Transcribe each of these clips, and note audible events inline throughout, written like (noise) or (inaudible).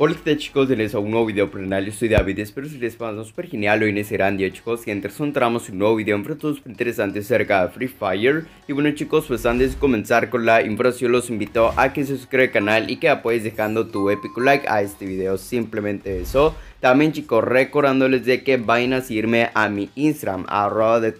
Hola ¿qué tal chicos, les a un nuevo video plenario yo soy David, espero que les pase súper genial hoy en ese gran día chicos y tramos encontramos un nuevo video enfrentado súper interesante acerca de Free Fire y bueno chicos pues antes de comenzar con la información los invito a que se suscriban al canal y que apoyes dejando tu épico like a este video, simplemente eso también chicos, recordándoles de que vayan a seguirme a mi Instagram, arroba de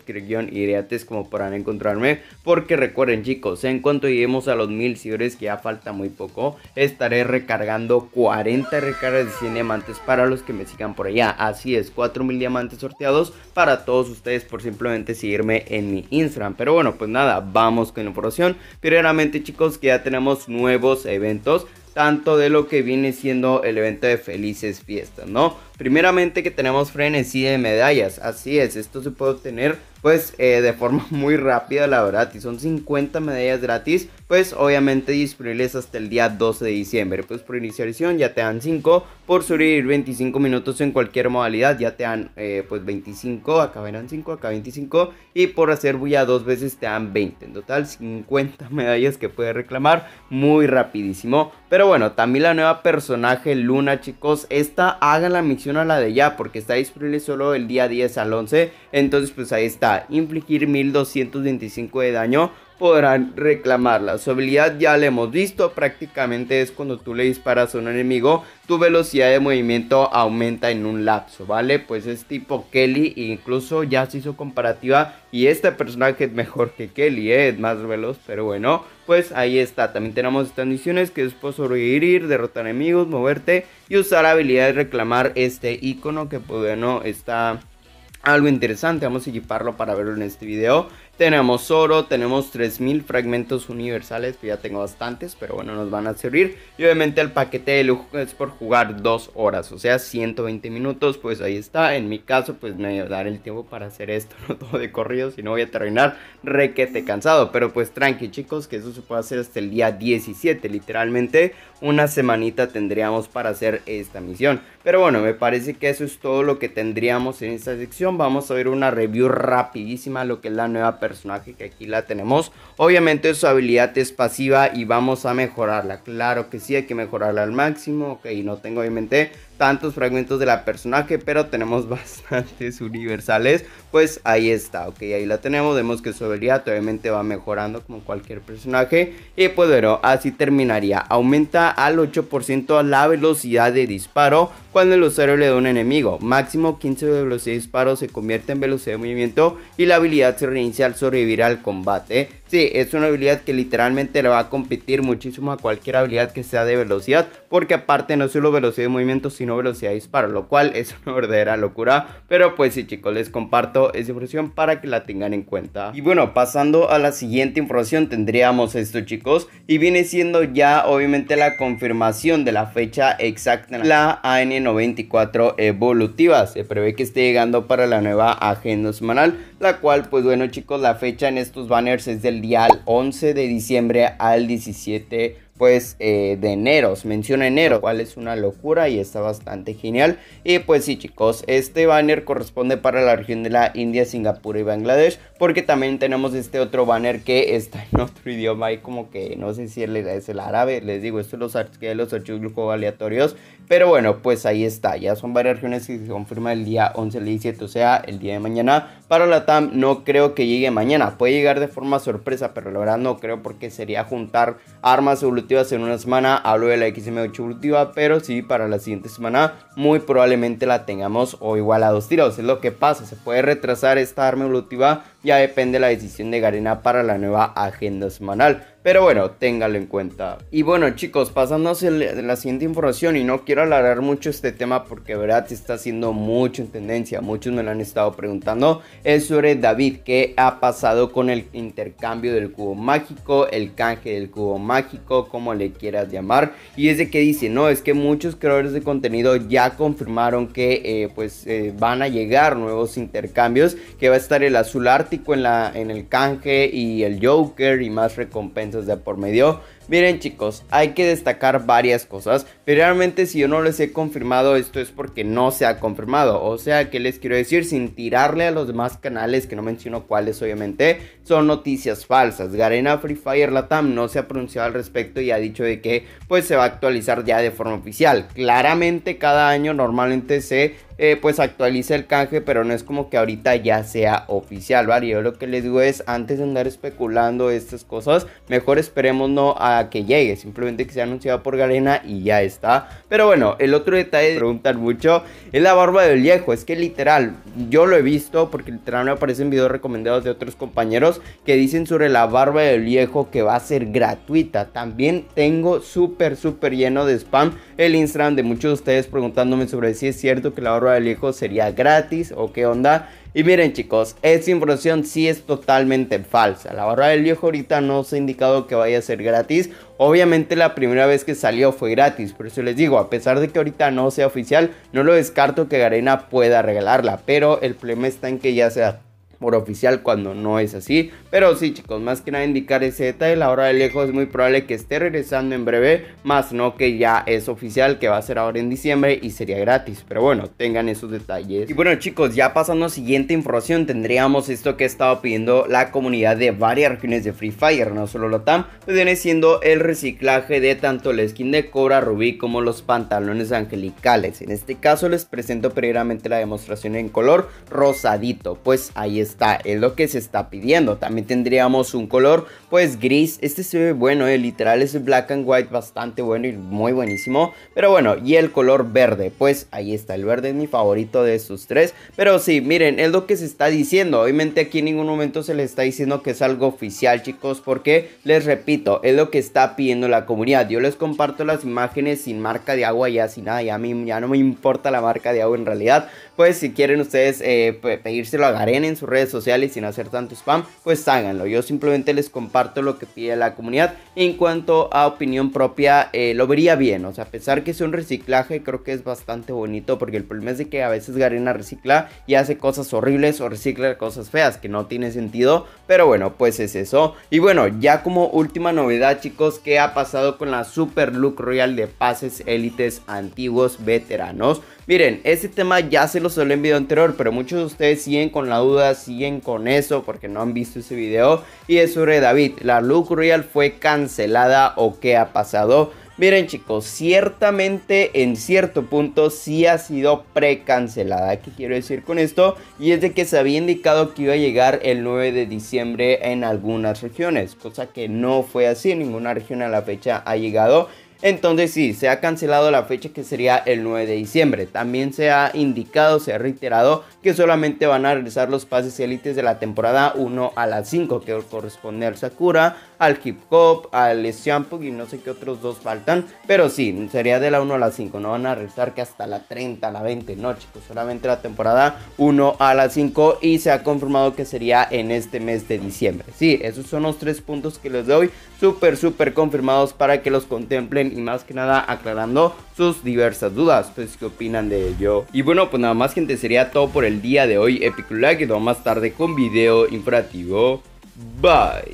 como podrán encontrarme. Porque recuerden chicos, en cuanto lleguemos a los mil seguidores, que ya falta muy poco, estaré recargando 40 recargas de 100 diamantes para los que me sigan por allá. Así es, mil diamantes sorteados para todos ustedes por simplemente seguirme en mi Instagram. Pero bueno, pues nada, vamos con la información. Primeramente chicos, que ya tenemos nuevos eventos tanto de lo que viene siendo el evento de felices fiestas, ¿no? Primeramente que tenemos frenesí de medallas, así es, esto se puede obtener pues eh, de forma (laughs) muy rápida, la verdad, y son 50 medallas gratis, pues obviamente disponibles hasta el día 12 de diciembre. Pues por inicialización ya te dan 5, por subir 25 minutos en cualquier modalidad ya te dan eh, pues 25, acá verán 5, acá 25, y por hacer bulla dos veces te dan 20. En total 50 (laughs) medallas que puedes reclamar, muy rapidísimo. Pero bueno, también la nueva personaje Luna, chicos, esta haga la misión a la de ya, porque está disponible solo el día 10 al 11, entonces pues ahí está infligir 1225 de daño podrán reclamarla. Su habilidad ya la hemos visto, prácticamente es cuando tú le disparas a un enemigo, tu velocidad de movimiento aumenta en un lapso, ¿vale? Pues es tipo Kelly, incluso ya se hizo comparativa y este personaje es mejor que Kelly, ¿eh? es más veloz, pero bueno, pues ahí está. También tenemos estas misiones que es por pues sobrevivir, derrotar enemigos, moverte y usar habilidad de reclamar este icono que, pues bueno, está algo interesante. Vamos a equiparlo para verlo en este video. Tenemos oro, tenemos 3000 fragmentos universales, que ya tengo bastantes, pero bueno, nos van a servir. Y obviamente el paquete de lujo es por jugar 2 horas, o sea, 120 minutos, pues ahí está. En mi caso, pues me voy a dar el tiempo para hacer esto, (laughs) no todo de corrido, si no voy a terminar requete cansado. Pero pues tranqui, chicos, que eso se puede hacer hasta el día 17, literalmente una semanita tendríamos para hacer esta misión. Pero bueno, me parece que eso es todo lo que tendríamos en esta sección. Vamos a ver una review rapidísima, lo que es la nueva personaje que aquí la tenemos. Obviamente su habilidad es pasiva y vamos a mejorarla. Claro que sí, hay que mejorarla al máximo. Ok, no tengo obviamente tantos fragmentos de la personaje, pero tenemos (laughs) bastantes universales. Pues ahí está, ok, ahí la tenemos. Vemos que su habilidad obviamente va mejorando como cualquier personaje. Y pues así terminaría. Aumenta al 8% la velocidad de disparo cuando el usuario le da un enemigo. Máximo 15 de velocidad de disparo se convierte en velocidad de movimiento y la habilidad se reinicia al sobrevivir al combate. Sí, es una habilidad que literalmente le va a competir muchísimo a cualquier habilidad que sea de velocidad, porque aparte no solo velocidad de movimiento, sino velocidad de disparo, lo cual es una (laughs) verdadera locura. Pero pues sí, chicos, les comparto esa información para que la tengan en cuenta. Y bueno, pasando a la siguiente información, tendríamos esto, chicos, y viene siendo ya obviamente la confirmación de la fecha exacta la AN94 e evolutiva. Se prevé que esté llegando para la nueva agenda semanal, la cual, pues bueno, chicos, la fecha en estos banners es del el día 11 de diciembre al 17 de pues eh, de de eneros, menciona enero, cual es una locura y está bastante genial. Y pues sí chicos, este banner corresponde para la región de la India, Singapur y Bangladesh, porque también tenemos este otro banner que está en (laughs) otro idioma y como que no sé si es el árabe, les digo, esto los archivos los archivos aleatorios, pero bueno, pues ahí está, ya son varias regiones que se confirma el día 11 de 17, o sea, el día de mañana. Para la TAM no creo que llegue mañana, puede llegar de forma sorpresa, pero la verdad no creo porque sería juntar armas o en una semana hablo de la XM8 evolutiva, pero sí para la siguiente semana muy probablemente la tengamos o igual a dos tiros. Es lo que pasa, se puede retrasar esta arma evolutiva ya depende la decisión de Garena para la nueva agenda semanal. Pero bueno, téngalo en cuenta. Y bueno, chicos, pasándose la siguiente información. Y no quiero alargar mucho este tema porque, de verdad, está haciendo mucho en tendencia. Muchos me lo han estado preguntando. Es sobre David. ¿Qué ha pasado con el intercambio del cubo mágico? El canje del cubo mágico, como le quieras llamar. Y es de que dice: No, es que muchos creadores de contenido ya confirmaron que eh, pues eh, van a llegar nuevos intercambios. Que va a estar el azul art en, la, en el canje y el Joker y más recompensas de por medio. Miren chicos, hay que destacar varias cosas, pero realmente si yo no les he confirmado esto es porque no se ha confirmado. O sea que les quiero decir, sin tirarle a los demás canales, que no menciono cuáles obviamente, son noticias falsas. Garena Free Fire Latam no se ha pronunciado al respecto y ha dicho de que pues se va a actualizar ya de forma oficial. Claramente cada año normalmente se eh, pues actualiza el canje, pero no es como que ahorita ya sea oficial, ¿vale? Yo lo que les digo es, antes de andar especulando estas cosas, mejor esperemos no a que llegue, simplemente que sea anunciado por Galena y ya está. Pero bueno, el otro detalle que preguntan mucho es la barba del viejo, es que literal, yo lo he visto porque literal me aparecen videos recomendados de otros compañeros que dicen sobre la barba del viejo que va a ser gratuita. También tengo súper, súper lleno de spam el Instagram de muchos de ustedes preguntándome sobre si es cierto que la barba del viejo sería gratis o qué onda. Y miren chicos, esta información sí es totalmente falsa. La barra del viejo ahorita no se ha indicado que vaya a ser gratis. Obviamente la primera vez que salió fue gratis, por eso les digo, a pesar de que ahorita no sea oficial, no lo descarto que Garena pueda regalarla, pero el problema está en que ya sea por oficial cuando no es así. Pero sí, chicos, más que nada indicar ese detalle. La hora de lejos es muy probable que esté regresando en breve, más no que ya es oficial, que va a ser ahora en diciembre y sería gratis. Pero bueno, tengan esos detalles. Y bueno, chicos, ya pasando a la siguiente información, tendríamos esto que ha estado pidiendo la comunidad de varias regiones de Free Fire, no solo la TAM, pues viene siendo el reciclaje de tanto el skin de Cobra Rubí como los pantalones angelicales. En este caso les presento previamente la demostración en color rosadito, pues ahí está está, es lo que se está pidiendo. También tendríamos un color, pues gris. Este se ve bueno, eh, literal es black and white, bastante bueno y muy buenísimo. Pero bueno, y el color verde, pues ahí está. El verde es mi favorito de estos tres. Pero sí, miren, es lo que se está diciendo. Obviamente aquí en ningún momento se les está diciendo que es algo oficial, chicos, porque les repito, es lo que está pidiendo la comunidad. Yo les comparto las imágenes sin marca de agua, y así nada, ya a mí ya no me importa la marca de agua en realidad. Pues si quieren ustedes eh, pedírselo, Garen en su red sociales sin hacer tanto spam, pues háganlo. Yo simplemente les comparto lo que pide la comunidad. En cuanto a opinión propia, eh, lo vería bien. O sea, a pesar que es un reciclaje, creo que es bastante bonito porque el problema es de que a veces Garena recicla y hace cosas horribles o recicla cosas feas que no tiene sentido. Pero bueno, pues es eso. Y bueno, ya como última novedad, chicos, ¿qué ha pasado con la Super Look Royal de pases élites antiguos veteranos? Miren, este tema ya se lo hablé en video anterior, pero muchos de ustedes siguen con la duda siguen con eso porque no han visto ese video. Y es sobre David, ¿la look real fue cancelada o qué ha pasado? Miren chicos, ciertamente en cierto punto sí ha sido precancelada. ¿Qué quiero decir con esto? Y es de que se había indicado que iba a llegar el 9 de diciembre en algunas regiones, cosa que no fue así, ninguna región a la fecha ha llegado. Entonces sí, se ha cancelado la fecha que sería el 9 de diciembre. También se ha indicado, se ha reiterado que solamente van a regresar los pases élites de la temporada 1 a la 5 que corresponde al Sakura, al hip hop, al shampoo y no sé qué otros dos faltan. Pero sí, sería de la 1 a la 5. No van a rezar que hasta la 30, la 20. No, chicos, solamente la temporada 1 a la 5. Y se ha confirmado que sería en este mes de diciembre. Sí, esos son los tres puntos que les doy. Súper, súper confirmados para que los contemplen y más que nada aclarando sus diversas dudas. Pues, ¿qué opinan de ello? Y bueno, pues nada más, gente, sería todo por el día de hoy. Epic Like, y más tarde con video informativo. Bye.